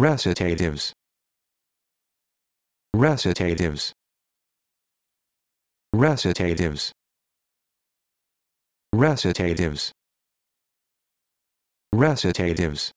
recitatives recitatives recitatives recitatives recitatives